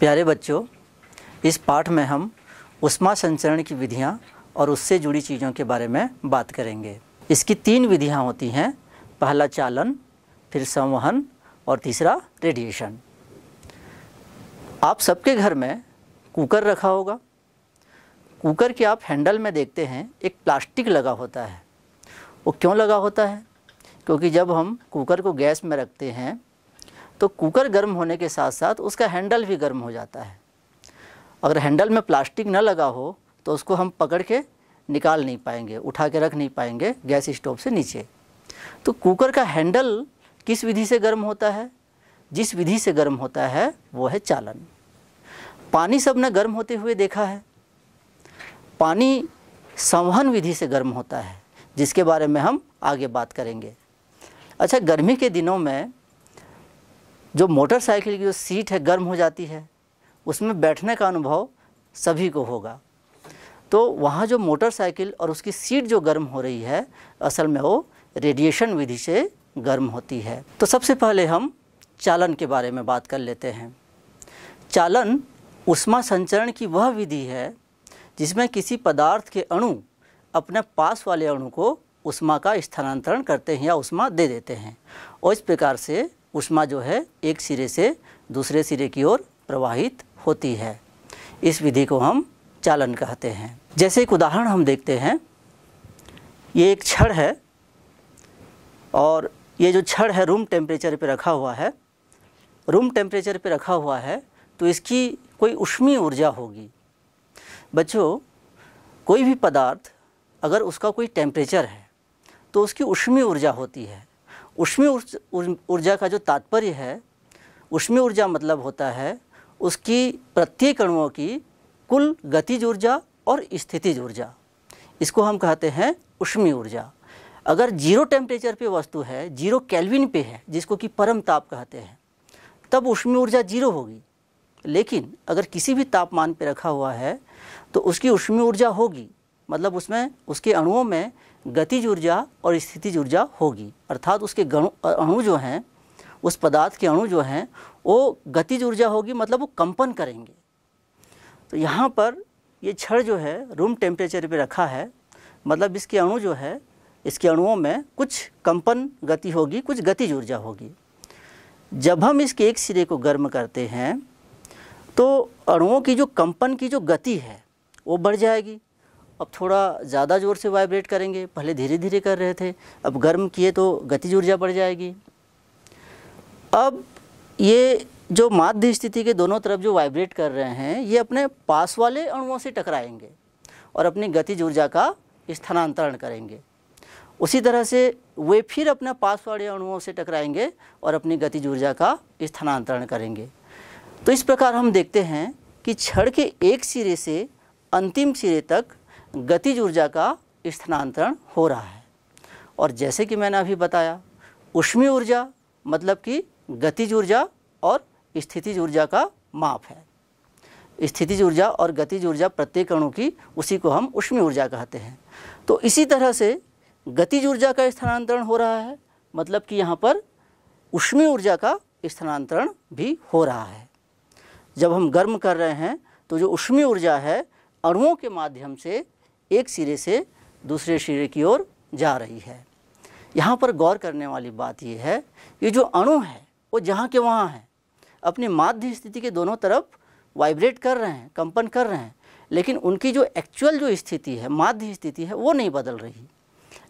प्यारे बच्चों इस पाठ में हम उष्मा संचरण की विधियाँ और उससे जुड़ी चीज़ों के बारे में बात करेंगे इसकी तीन विधियाँ होती हैं पहला चालन फिर संवहन और तीसरा रेडिएशन आप सबके घर में कुकर रखा होगा कुकर के आप हैंडल में देखते हैं एक प्लास्टिक लगा होता है वो क्यों लगा होता है क्योंकि जब हम कुकर को गैस में रखते हैं तो कुकर गर्म होने के साथ साथ उसका हैंडल भी गर्म हो जाता है अगर हैंडल में प्लास्टिक न लगा हो तो उसको हम पकड़ के निकाल नहीं पाएंगे उठा के रख नहीं पाएंगे गैस स्टोव से नीचे तो कुकर का हैंडल किस विधि से गर्म होता है जिस विधि से गर्म होता है वो है चालन पानी सब ने गर्म होते हुए देखा है पानी संवहन विधि से गर्म होता है जिसके बारे में हम आगे बात करेंगे अच्छा गर्मी के दिनों में जो मोटरसाइकिल की जो सीट है गर्म हो जाती है उसमें बैठने का अनुभव सभी को होगा तो वहाँ जो मोटरसाइकिल और उसकी सीट जो गर्म हो रही है असल में वो रेडिएशन विधि से गर्म होती है तो सबसे पहले हम चालन के बारे में बात कर लेते हैं चालन उष्मा संचरण की वह विधि है जिसमें किसी पदार्थ के अणु अपने पास वाले अणु को उष्मा का स्थानांतरण करते हैं या उष्मा दे देते हैं और इस प्रकार से उष्मा जो है एक सिरे से दूसरे सिरे की ओर प्रवाहित होती है इस विधि को हम चालन कहते हैं जैसे एक उदाहरण हम देखते हैं ये एक छड़ है और ये जो छड़ है रूम टेम्परेचर पर रखा हुआ है रूम टेम्परेचर पर रखा हुआ है तो इसकी कोई उष्मी ऊर्जा होगी बच्चों कोई भी पदार्थ अगर उसका कोई टेम्परेचर है तो उसकी उष्मी ऊर्जा होती है उष्मी ऊर्जा का जो तात्पर्य है उष्मी ऊर्जा मतलब होता है उसकी प्रत्येक अणुओं की कुल गतिज ऊर्जा और स्थितिज ऊर्जा इसको हम कहते हैं उष्मी ऊर्जा अगर जीरो टेम्परेचर पे वस्तु है जीरो कैलविन पे है जिसको कि परम ताप कहते हैं तब उष्मी ऊर्जा जीरो होगी लेकिन अगर किसी भी तापमान पे रखा हुआ है तो उसकी उष्मी ऊर्जा होगी मतलब उसमें उसके अणुओं में गतिज ऊर्जा और स्थिति ऊर्जा होगी अर्थात उसके अणु जो हैं उस पदार्थ के अणु जो हैं वो गतिज ऊर्जा होगी मतलब वो कंपन करेंगे तो यहाँ पर ये छड़ जो है रूम टेम्परेचर पे रखा है मतलब इसके अणु जो है इसके अणुओं में कुछ कंपन गति होगी कुछ गतिज ऊर्जा होगी जब हम इसके एक सिरे को गर्म करते हैं तो अणुओं की जो कंपन की जो गति है वो बढ़ जाएगी अब थोड़ा ज़्यादा ज़ोर से वाइब्रेट करेंगे पहले धीरे धीरे कर रहे थे अब गर्म किए तो गतिज ऊर्जा बढ़ जाएगी अब ये जो माध्य स्थिति के दोनों तरफ जो वाइब्रेट कर रहे हैं ये अपने पास वाले अणुओं से टकराएंगे और अपनी गतिज ऊर्जा का स्थानांतरण करेंगे उसी तरह से वे फिर अपने पास वाले अणुओं से टकराएंगे और अपनी गतिज ऊर्जा का स्थानांतरण करेंगे तो इस प्रकार हम देखते हैं कि छड़ के एक सिरे से अंतिम सिरे तक गतिज ऊर्जा का स्थानांतरण हो रहा है और जैसे कि मैंने अभी बताया उष्मीय ऊर्जा मतलब कि गतिज ऊर्जा और स्थितिज ऊर्जा का माप है स्थितिज ऊर्जा और गतिज ऊर्जा प्रत्येक अणु की उसी को हम उष्मीय ऊर्जा कहते हैं तो इसी तरह से गतिज ऊर्जा का स्थानांतरण हो रहा है मतलब कि यहाँ पर उष्मीय ऊर्जा का स्थानांतरण भी हो रहा है जब हम गर्म कर रहे हैं तो जो उष्मीय ऊर्जा है अणुओं के माध्यम से एक सिरे से दूसरे सिरे की ओर जा रही है यहाँ पर गौर करने वाली बात यह है कि जो अणु है वो जहाँ के वहाँ है अपनी माध्य स्थिति के दोनों तरफ वाइब्रेट कर रहे हैं कंपन कर रहे हैं लेकिन उनकी जो एक्चुअल जो स्थिति है माध्य स्थिति है वो नहीं बदल रही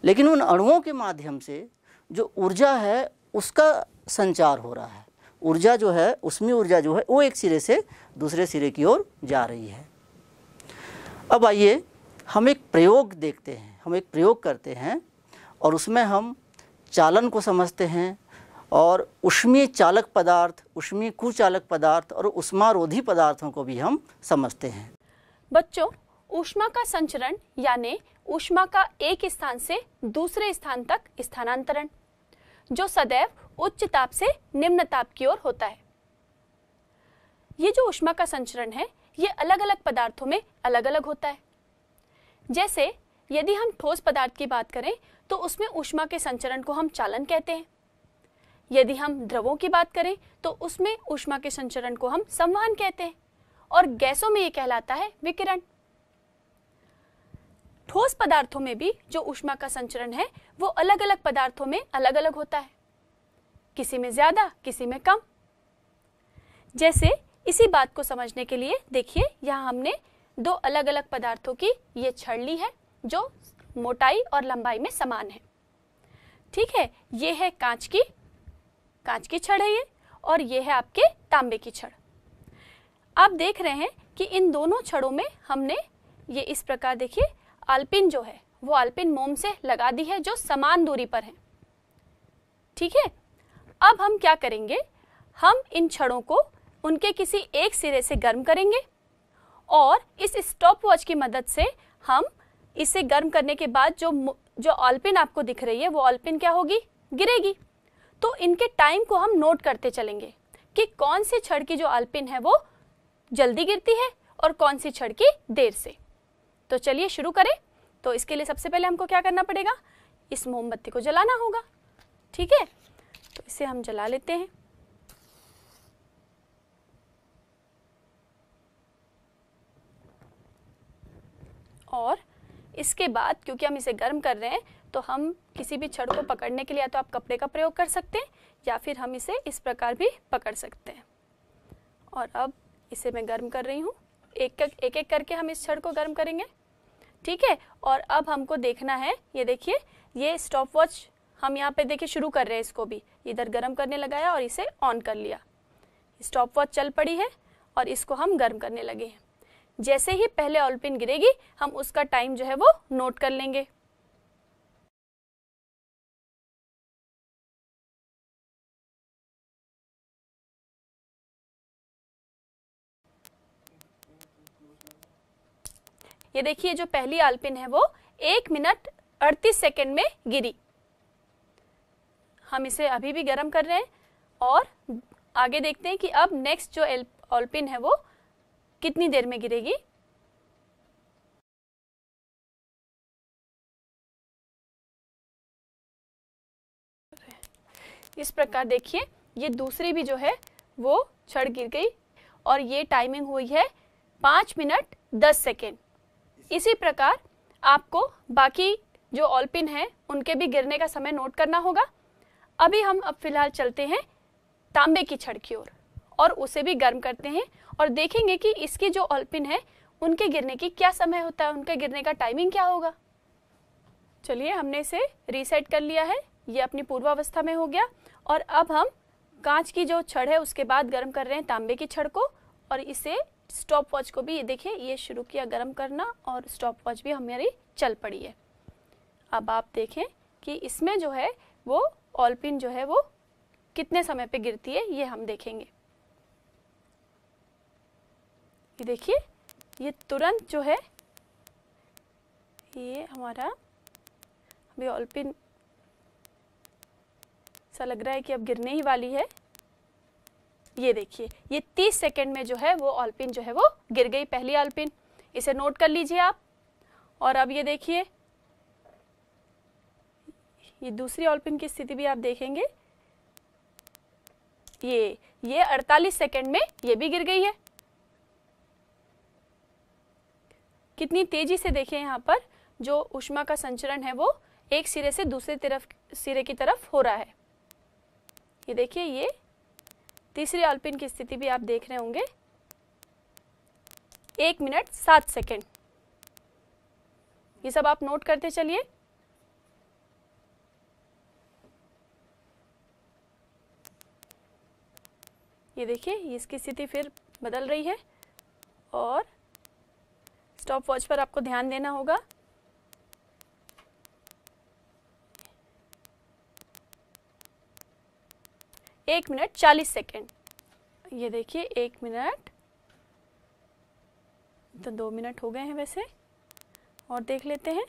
लेकिन उन अणुओं के माध्यम से जो ऊर्जा है उसका संचार हो रहा है ऊर्जा जो है उसमें ऊर्जा जो है वो एक सिरे से दूसरे सिरे की ओर जा रही है अब आइए हम एक प्रयोग देखते हैं हम एक प्रयोग करते हैं और उसमें हम चालन को समझते हैं और उष्मीय चालक पदार्थ उष्मीय कुचालक पदार्थ और उष्मारोधी पदार्थों को भी हम समझते हैं बच्चों ऊष्मा का संचरण यानी ऊष्मा का एक स्थान से दूसरे स्थान तक स्थानांतरण जो सदैव उच्च ताप से निम्न ताप की ओर होता है ये जो ऊष्मा का संचरण है ये अलग अलग पदार्थों में अलग अलग होता है जैसे यदि हम ठोस पदार्थ की बात करें तो उसमें ऊष्मा के संचरण को हम चालन कहते हैं यदि हम द्रवों की बात करें तो उसमें ऊष्मा के संचरण को हम संवहन कहते हैं और गैसों में यह कहलाता है विकिरण ठोस पदार्थों में भी जो ऊष्मा का संचरण है वो अलग अलग पदार्थों में अलग अलग होता है किसी में ज्यादा किसी में कम जैसे इसी बात को समझने के लिए देखिए यहां हमने दो अलग अलग पदार्थों की ये छड़ली है जो मोटाई और लंबाई में समान है ठीक है ये है कांच की कांच की छड़ है ये और ये है आपके तांबे की छड़ आप देख रहे हैं कि इन दोनों छड़ों में हमने ये इस प्रकार देखिए आलपिन जो है वो आल्पिन मोम से लगा दी है जो समान दूरी पर है ठीक है अब हम क्या करेंगे हम इन छड़ों को उनके किसी एक सिरे से गर्म करेंगे और इस स्टॉप वॉच की मदद से हम इसे गर्म करने के बाद जो जो ऑलपिन आपको दिख रही है वो ऑलपिन क्या होगी गिरेगी तो इनके टाइम को हम नोट करते चलेंगे कि कौन सी छड़ की जो ऑलपिन है वो जल्दी गिरती है और कौन सी छड़ की देर से तो चलिए शुरू करें तो इसके लिए सबसे पहले हमको क्या करना पड़ेगा इस मोमबत्ती को जलाना होगा ठीक है तो इसे हम जला लेते हैं और इसके बाद क्योंकि हम इसे गर्म कर रहे हैं तो हम किसी भी छड़ को पकड़ने के लिए या तो आप कपड़े का प्रयोग कर सकते हैं या फिर हम इसे इस प्रकार भी पकड़ सकते हैं और अब इसे मैं गर्म कर रही हूँ एक एक एक करके हम इस छड़ को गर्म करेंगे ठीक है और अब हमको देखना है ये देखिए ये स्टॉप वॉच हम यहाँ पे देखिए शुरू कर रहे हैं इसको भी इधर गर्म करने लगाया और इसे ऑन कर लिया स्टॉप वॉच चल पड़ी है और इसको हम गर्म करने लगे हैं जैसे ही पहले ऑलपिन गिरेगी हम उसका टाइम जो है वो नोट कर लेंगे ये देखिए जो पहली आलपिन है वो एक मिनट अड़तीस सेकेंड में गिरी हम इसे अभी भी गर्म कर रहे हैं और आगे देखते हैं कि अब नेक्स्ट जो ऑलपिन है वो कितनी देर में गिरेगी इस प्रकार देखिए ये दूसरी भी जो है वो छड़ गिर गई और ये टाइमिंग हुई है पाँच मिनट दस सेकेंड इसी प्रकार आपको बाकी जो ऑलपिन है उनके भी गिरने का समय नोट करना होगा अभी हम अब फिलहाल चलते हैं तांबे की छड़ की ओर और उसे भी गर्म करते हैं और देखेंगे कि इसकी जो ऑलपिन है उनके गिरने की क्या समय होता है उनके गिरने का टाइमिंग क्या होगा चलिए हमने इसे रीसेट कर लिया है ये अपनी पूर्वावस्था में हो गया और अब हम कांच की जो छड़ है उसके बाद गर्म कर रहे हैं तांबे की छड़ को और इसे स्टॉप वॉच को भी ये देखिए ये शुरू किया गर्म करना और स्टॉप वॉच भी हमारी चल पड़ी है अब आप देखें कि इसमें जो है वो ऑलपिन जो है वो कितने समय पे गिरती है ये हम देखेंगे ये देखिए ये तुरंत जो है ये हमारा अभी ऑलपिन ऐसा लग रहा है कि अब गिरने ही वाली है ये देखिए ये 30 सेकंड में जो है वो ऑलपिन जो है वो गिर गई पहली ऑलपिन इसे नोट कर लीजिए आप और अब ये देखिए ये दूसरी ऑलपिन की स्थिति भी आप देखेंगे ये ये 48 सेकंड में ये भी गिर गई है कितनी तेजी से देखें यहाँ पर जो उष्मा का संचरण है वो एक सिरे से दूसरे तरफ सिरे की तरफ हो रहा है ये देखिए ये तीसरी ऑल्पिन की स्थिति भी आप देख रहे होंगे एक मिनट सात सेकेंड ये सब आप नोट करते चलिए ये देखिए इसकी स्थिति फिर बदल रही है और स्टॉप वॉच पर आपको ध्यान देना होगा एक मिनट चालीस सेकेंड ये देखिए एक मिनट तो दो मिनट हो गए हैं वैसे और देख लेते हैं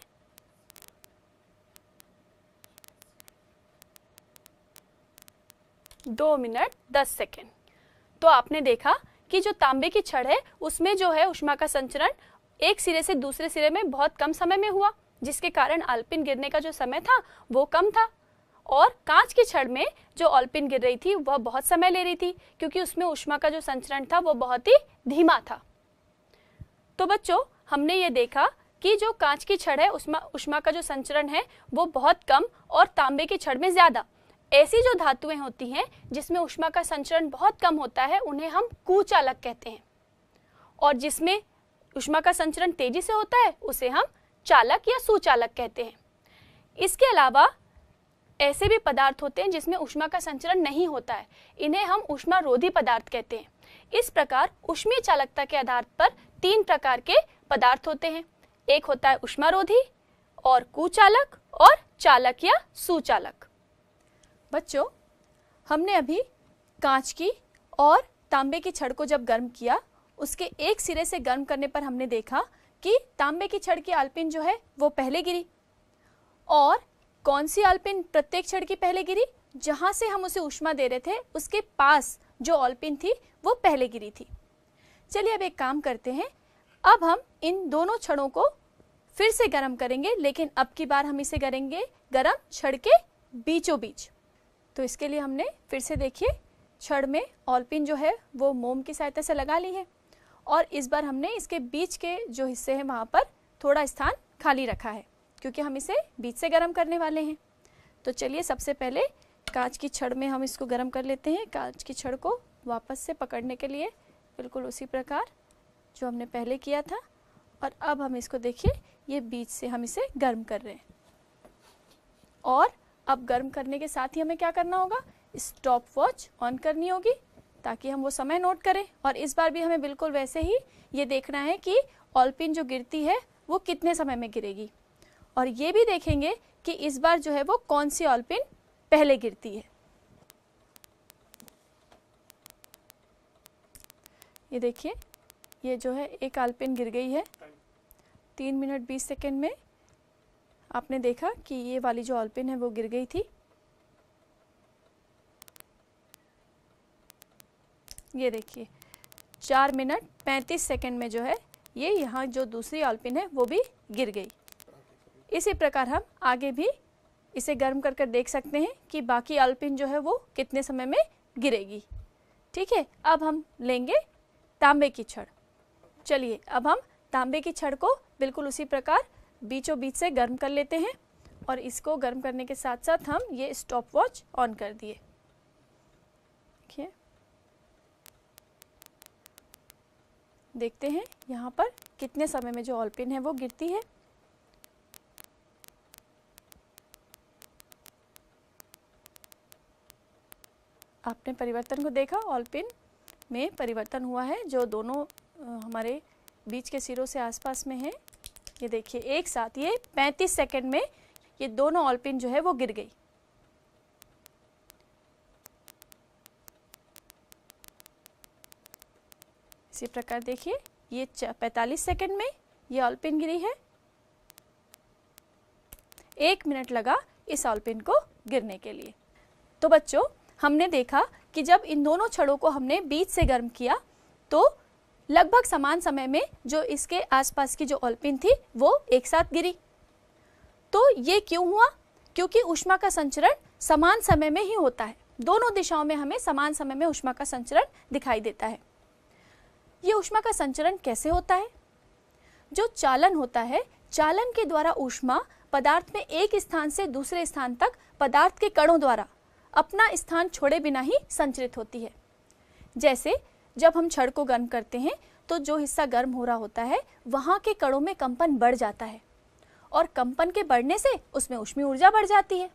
दो मिनट दस सेकेंड तो आपने देखा कि जो तांबे की छड़ है उसमें जो है उष्मा का संचरण एक सिरे से दूसरे सिरे में बहुत कम समय में हुआ जिसके कारण आल्पिन गिरने का जो समय था वो कम था और कांच की छड़ में जो ऑल्पिन गिर रही थी वह बहुत समय ले रही थी क्योंकि उसमें उष्मा का जो संचरण था वह बहुत ही धीमा था तो बच्चों हमने ये देखा कि जो कांच की छड़ है उष्मा उष्मा का जो संचरण है वो बहुत कम और तांबे की छड़ में ज़्यादा ऐसी जो धातुएं होती हैं जिसमें उष्मा का संचरण बहुत कम होता है उन्हें हम कुचालक कहते हैं और जिसमें उष्मा का संचरण तेजी से होता है उसे हम चालक या सुचालक कहते हैं इसके अलावा ऐसे भी पदार्थ होते हैं जिसमें उष्मा का संचरण नहीं होता है इन्हें हम उष्मा रोधी पदार्थ कहते हैं इस प्रकार उष्मीय चालकता के आधार पर तीन प्रकार के पदार्थ होते हैं एक होता है उष्मा रोधी और कुचालक और चालक या सुचालक बच्चों हमने अभी कांच की और तांबे की छड़ को जब गर्म किया उसके एक सिरे से गर्म करने पर हमने देखा कि तांबे की छड़ की आलपिन जो है वो पहले गिरी और कौन सी आलपिन प्रत्येक छड़ की पहले गिरी जहाँ से हम उसे उष्मा दे रहे थे उसके पास जो ऑलपिन थी वो पहले गिरी थी चलिए अब एक काम करते हैं अब हम इन दोनों छड़ों को फिर से गर्म करेंगे लेकिन अब की बार हम इसे करेंगे गर्म छड़ के बीचों बीच तो इसके लिए हमने फिर से देखिए छड़ में ऑलपिन जो है वो मोम की सहायता से लगा ली है और इस बार हमने इसके बीच के जो हिस्से हैं वहाँ पर थोड़ा स्थान खाली रखा है क्योंकि हम इसे बीच से गर्म करने वाले हैं तो चलिए सबसे पहले कांच की छड़ में हम इसको गर्म कर लेते हैं कांच की छड़ को वापस से पकड़ने के लिए बिल्कुल उसी प्रकार जो हमने पहले किया था और अब हम इसको देखिए ये बीच से हम इसे गर्म कर रहे हैं और अब गर्म करने के साथ ही हमें क्या करना होगा स्टॉप वॉच ऑन करनी होगी ताकि हम वो समय नोट करें और इस बार भी हमें बिल्कुल वैसे ही ये देखना है कि ऑलपिन जो गिरती है वो कितने समय में गिरेगी और ये भी देखेंगे कि इस बार जो है वो कौन सी ऑलपिन पहले गिरती है ये देखिए ये जो है एक आलपिन गिर गई है तीन मिनट बीस सेकेंड में आपने देखा कि ये वाली जो ऑलपिन है वो गिर गई थी ये देखिए चार मिनट पैंतीस सेकंड में जो है ये यहाँ जो दूसरी ऑलपिन है वो भी गिर गई इसी प्रकार हम आगे भी इसे गर्म कर कर देख सकते हैं कि बाकी ऑलपिन जो है वो कितने समय में गिरेगी ठीक है अब हम लेंगे तांबे की छड़ चलिए अब हम तांबे की छड़ को बिल्कुल उसी प्रकार बीचों बीच से गर्म कर लेते हैं और इसको गर्म करने के साथ साथ हम ये स्टॉप वॉच ऑन कर दिए देखते हैं यहाँ पर कितने समय में जो ऑल पिन है वो गिरती है आपने परिवर्तन को देखा ऑल पिन में परिवर्तन हुआ है जो दोनों हमारे बीच के सिरों से आसपास में है ये देखिए एक साथ ये 35 सेकंड में ये दोनों ऑल पिन जो है वो गिर गई इसी प्रकार देखिए ये पैंतालीस सेकंड में ये ऑल पिन गिरी है एक मिनट लगा इस ऑल पिन को गिरने के लिए तो बच्चों हमने देखा कि जब इन दोनों छड़ों को हमने बीच से गर्म किया तो लगभग समान समय में जो इसके आसपास की जो ऑलपिन थी वो एक साथ गिरी तो ये क्यों हुआ क्योंकि उष्मा का संचरण समान समय में ही होता है दोनों दिशाओं में हमें समान समय में उष्मा का संचरण दिखाई देता है ये ऊष्मा का संचरण कैसे होता है जो चालन होता है चालन के द्वारा ऊष्मा पदार्थ में एक स्थान से दूसरे स्थान तक पदार्थ के कणों द्वारा अपना स्थान छोड़े बिना ही संचरित होती है जैसे जब हम छड़ को गर्म करते हैं तो जो हिस्सा गर्म हो रहा होता है वहाँ के कणों में कंपन बढ़ जाता है और कंपन के बढ़ने से उसमें उष्मी ऊर्जा बढ़ जाती है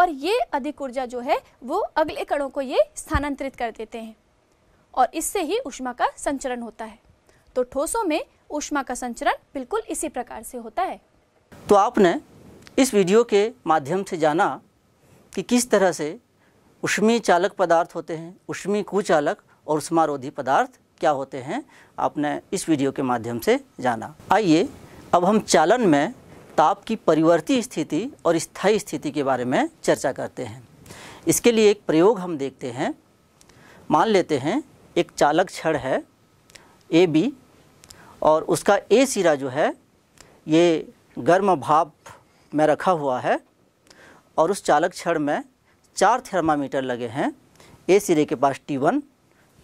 और ये अधिक ऊर्जा जो है वो अगले कणों को ये स्थानांतरित कर देते हैं और इससे ही ऊष्मा का संचरण होता है तो ठोसों में ऊष्मा का संचरण बिल्कुल इसी प्रकार से होता है तो आपने इस वीडियो के माध्यम से जाना कि किस तरह से उष्मी चालक पदार्थ होते हैं उष्मी कुचालक और उष्मारोधी पदार्थ क्या होते हैं आपने इस वीडियो के माध्यम से जाना आइए अब हम चालन में ताप की परिवर्ती स्थिति और स्थायी स्थिति के बारे में चर्चा करते हैं इसके लिए एक प्रयोग हम देखते हैं मान लेते हैं एक चालक छड़ है ए बी और उसका ए सिरा जो है ये गर्म भाप में रखा हुआ है और उस चालक छड़ में चार थर्मामीटर लगे हैं ए सिरे के पास टी वन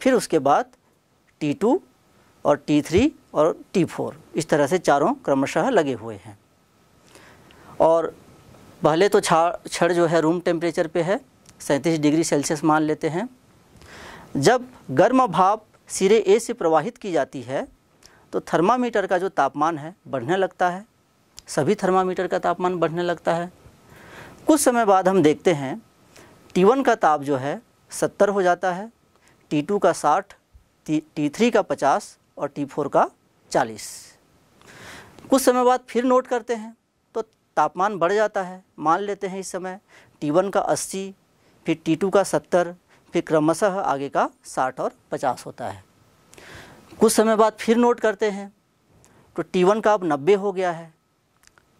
फिर उसके बाद टी टू और टी थ्री और टी फोर इस तरह से चारों क्रमशः लगे हुए हैं और पहले तो छड़ जो है रूम टेम्परेचर पे है सैंतीस डिग्री सेल्सियस मान लेते हैं जब गर्म भाप सिरे ए से प्रवाहित की जाती है तो थर्मामीटर का जो तापमान है बढ़ने लगता है सभी थर्मामीटर का तापमान बढ़ने लगता है कुछ समय बाद हम देखते हैं T1 का ताप जो है सत्तर हो जाता है T2 का साठ T3 का पचास और T4 का चालीस कुछ समय बाद फिर नोट करते हैं तो तापमान बढ़ जाता है मान लेते हैं इस समय T1 का अस्सी फिर T2 का सत्तर फिर क्रमशः आगे का साठ और पचास होता है कुछ समय बाद फिर नोट करते हैं तो टी वन का अब नब्बे हो गया है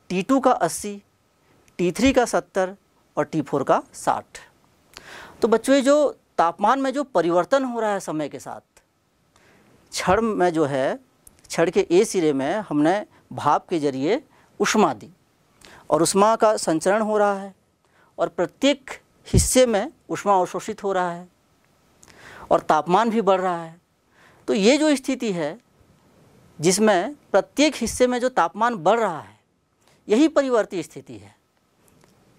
टी टू का अस्सी टी थ्री का सत्तर और टी फोर का साठ तो बच्चों ये जो तापमान में जो परिवर्तन हो रहा है समय के साथ छड़ में जो है छड़ के ए सिरे में हमने भाप के जरिए उष्मा दी और उष्मा का संचरण हो रहा है और प्रत्येक हिस्से में उष्मा अवशोषित हो रहा है और तापमान भी बढ़ रहा है तो ये जो स्थिति है जिसमें प्रत्येक हिस्से में जो तापमान बढ़ रहा है यही परिवर्ती स्थिति है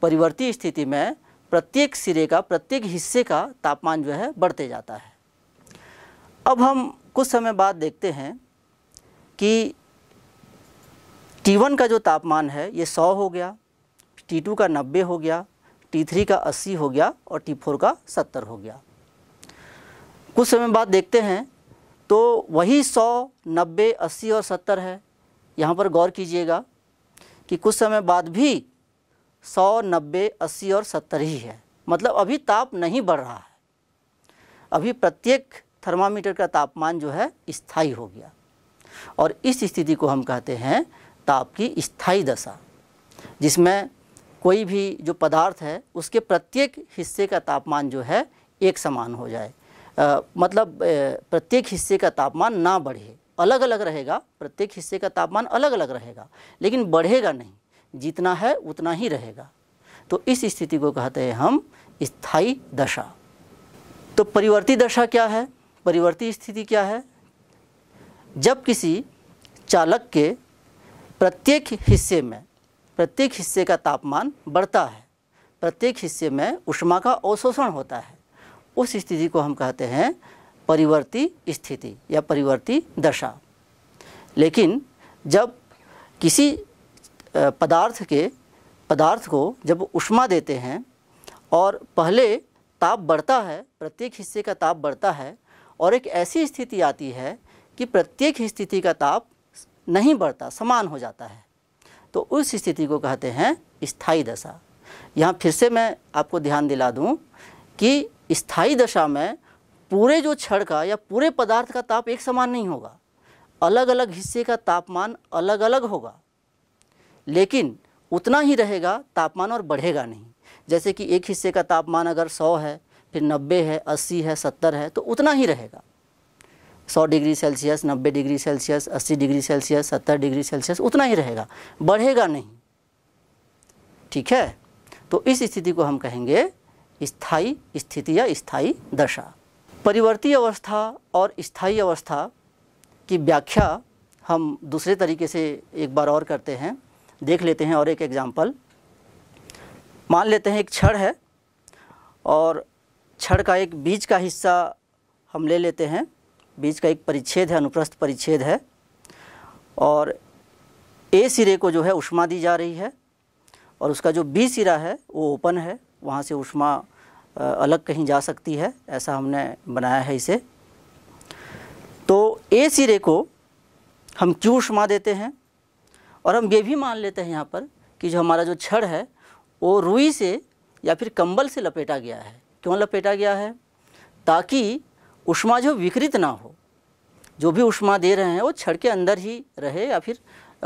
परिवर्ती स्थिति में प्रत्येक सिरे का प्रत्येक हिस्से का तापमान जो है बढ़ते जाता है अब हम कुछ समय बाद देखते हैं कि T1 का जो तापमान है ये 100 हो गया T2 का 90 हो गया टी थ्री का अस्सी हो गया और टी फोर का सत्तर हो गया कुछ समय बाद देखते हैं तो वही सौ नब्बे अस्सी और सत्तर है यहाँ पर गौर कीजिएगा कि कुछ समय बाद भी सौ नब्बे अस्सी और सत्तर ही है मतलब अभी ताप नहीं बढ़ रहा है अभी प्रत्येक थर्मामीटर का तापमान जो है स्थाई हो गया और इस स्थिति को हम कहते हैं ताप की स्थायी दशा जिसमें कोई भी जो पदार्थ है उसके प्रत्येक हिस्से का तापमान जो है एक समान हो जाए आ, मतलब प्रत्येक हिस्से का तापमान ना बढ़े अलग अलग रहेगा प्रत्येक हिस्से का तापमान अलग अलग रहेगा लेकिन बढ़ेगा नहीं जितना है उतना ही रहेगा तो इस स्थिति को कहते हैं हम स्थाई दशा तो परिवर्ती दशा क्या है परिवर्ती स्थिति क्या है जब किसी चालक के प्रत्येक हिस्से में प्रत्येक हिस्से का तापमान बढ़ता है प्रत्येक हिस्से में उष्मा का अवशोषण होता है उस स्थिति को हम कहते हैं परिवर्ती स्थिति या परिवर्ती दशा लेकिन जब किसी पदार्थ के पदार्थ को जब उष्मा देते हैं और पहले ताप बढ़ता है प्रत्येक हिस्से का ताप बढ़ता है और एक ऐसी स्थिति आती है कि प्रत्येक स्थिति का ताप नहीं बढ़ता समान हो जाता है तो उस स्थिति को कहते हैं स्थाई दशा यहाँ फिर से मैं आपको ध्यान दिला दूँ कि स्थाई दशा में पूरे जो क्षण का या पूरे पदार्थ का ताप एक समान नहीं होगा अलग अलग हिस्से का तापमान अलग अलग होगा लेकिन उतना ही रहेगा तापमान और बढ़ेगा नहीं जैसे कि एक हिस्से का तापमान अगर सौ है फिर नब्बे है अस्सी है सत्तर है तो उतना ही रहेगा 100 degree Celsius 90 degree Celsius 80 degree Celsius 70 degree Celsius उतना ही रहेगा बढ़ेगा नहीं ठीक है तो इस स्थिति को हम कहेंगे स्थाई स्थिति या स्थाई दशा परिवर्ती अवस्था और स्थाई अवस्था की व्याख्या हम दूसरे तरीके से एक बार और करते हैं देख लेते हैं और एक एग्ज़ाम्पल मान लेते हैं एक छड़ है और छड़ का एक बीज का हिस्सा हम ले लेते हैं बीच का एक परिच्छेद है अनुप्रस्थ परिच्छेद है और ए सिरे को जो है उष्मा दी जा रही है और उसका जो बी सिरा है वो ओपन है वहाँ से उष्मा अलग कहीं जा सकती है ऐसा हमने बनाया है इसे तो ए सिरे को हम क्यों उष्मा देते हैं और हम ये भी मान लेते हैं यहाँ पर कि जो हमारा जो छड़ है वो रुई से या फिर कंबल से लपेटा गया है क्यों लपेटा गया है ताकि उष्मा जो विकृत ना हो जो भी उष्मा दे रहे हैं वो छड़ के अंदर ही रहे या फिर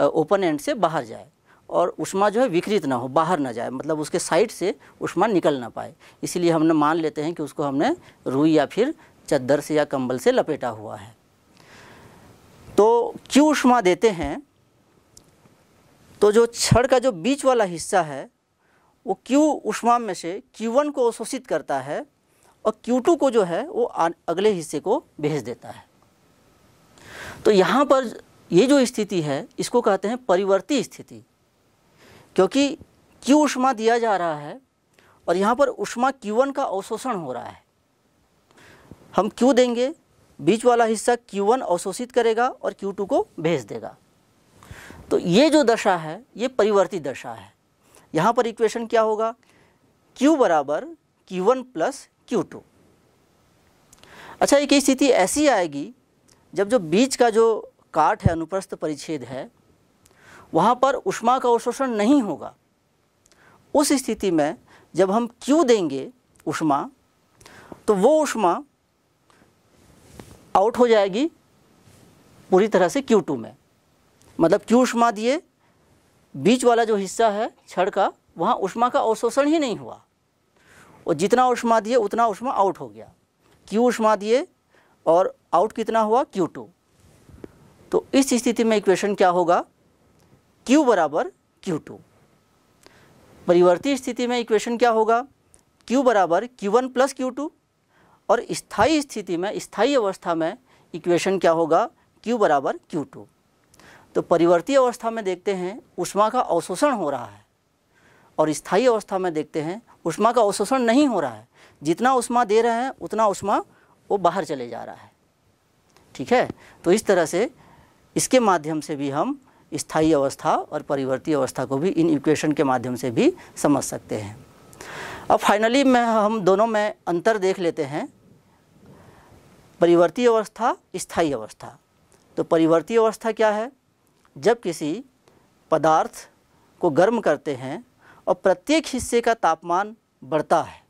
ओपन एंड से बाहर जाए और उष्मा जो है विकृत ना हो बाहर ना जाए मतलब उसके साइड से उष्मा निकल ना पाए इसीलिए हमने मान लेते हैं कि उसको हमने रुई या फिर चद्दर से या कंबल से लपेटा हुआ है तो क्यों उष्मा देते हैं तो जो छड़ का जो बीच वाला हिस्सा है वो क्यू उष्मा में से क्यू वन को अवशोषित करता है और Q2 को जो है वो अगले हिस्से को भेज देता है तो यहाँ पर ये जो स्थिति है इसको कहते हैं परिवर्ती स्थिति क्योंकि Q उष्मा दिया जा रहा है और यहाँ पर उष्मा Q1 का अवशोषण हो रहा है हम Q देंगे बीच वाला हिस्सा Q1 अवशोषित करेगा और Q2 को भेज देगा तो ये जो दशा है ये परिवर्ती दशा है यहाँ पर इक्वेशन क्या होगा Q बराबर Q1 प्लस क्यू टू अच्छा एक स्थिति ऐसी आएगी जब जो बीच का जो काट है अनुप्रस्थ परिच्छेद है वहाँ पर उष्मा का अवशोषण नहीं होगा उस स्थिति में जब हम क्यू देंगे उष्मा तो वो उष्मा आउट हो जाएगी पूरी तरह से क्यू टू में मतलब क्यू उष्मा दिए बीच वाला जो हिस्सा है छड़ का वहाँ उष्मा का अवशोषण ही नहीं हुआ और जितना उष्मा दिए उतना उष्मा आउट हो गया क्यू उष्मा दिए और आउट कितना हुआ क्यू टू तो इस स्थिति में इक्वेशन क्या होगा क्यू बराबर क्यू टू परिवर्ती स्थिति में इक्वेशन क्या होगा क्यू बराबर Q one plus Q two और स्थाई स्थिति में स्थाई अवस्था में इक्वेशन क्या होगा क्यू बराबर क्यू टू तो परिवर्ती अवस्था में देखते हैं उष्मा का अवशोषण हो रहा है और स्थाई अवस्था में देखते हैं उष्मा का अवशोषण नहीं हो रहा है जितना उष्मा दे रहे हैं उतना उष्मा वो बाहर चले जा रहा है ठीक है तो इस तरह से इसके माध्यम से भी हम स्थायी अवस्था और परिवर्ती अवस्था को भी इन इक्वेशन के माध्यम से भी समझ सकते हैं अब फाइनली में हम दोनों में अंतर देख लेते हैं परिवर्ती अवस्था स्थायी अवस्था तो परिवर्ती अवस्था क्या है जब किसी पदार्थ को गर्म करते हैं और प्रत्येक हिस्से का तापमान बढ़ता है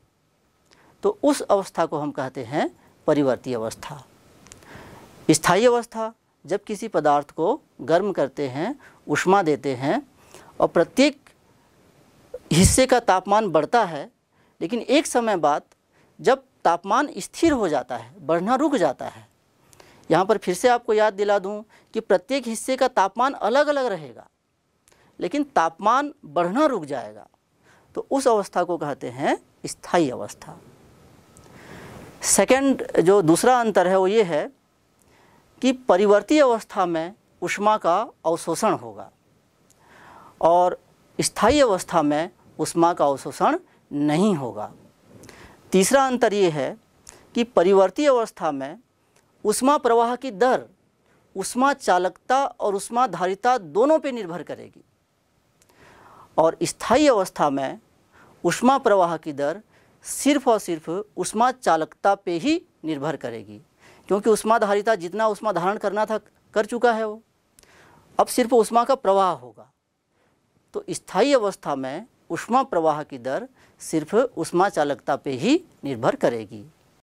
तो उस अवस्था को हम कहते हैं परिवर्ती अवस्था स्थायी अवस्था जब किसी पदार्थ को गर्म करते हैं उष्मा देते हैं और प्रत्येक हिस्से का तापमान बढ़ता है लेकिन एक समय बाद जब तापमान स्थिर हो जाता है बढ़ना रुक जाता है यहाँ पर फिर से आपको याद दिला दूँ कि प्रत्येक हिस्से का तापमान अलग अलग रहेगा लेकिन तापमान बढ़ना रुक जाएगा तो उस अवस्था को कहते हैं स्थाई अवस्था सेकंड जो दूसरा अंतर है वो ये है कि परिवर्ती अवस्था में उष्मा का अवशोषण होगा और स्थाई अवस्था में उष्मा का अवशोषण नहीं होगा तीसरा अंतर ये है कि परिवर्ती अवस्था में उष्मा प्रवाह की दर उष्मा चालकता और उष्मा धारिता दोनों पे निर्भर करेगी और स्थायी अवस्था में उष्मा प्रवाह की दर सिर्फ और सिर्फ उष्मा चालकता पे ही निर्भर करेगी क्योंकि उष्माधारिता जितना उष्मा धारण करना था कर चुका है वो अब सिर्फ उष्मा का प्रवाह होगा तो स्थायी अवस्था में उष्मा प्रवाह की दर सिर्फ उष्मा चालकता पे ही निर्भर करेगी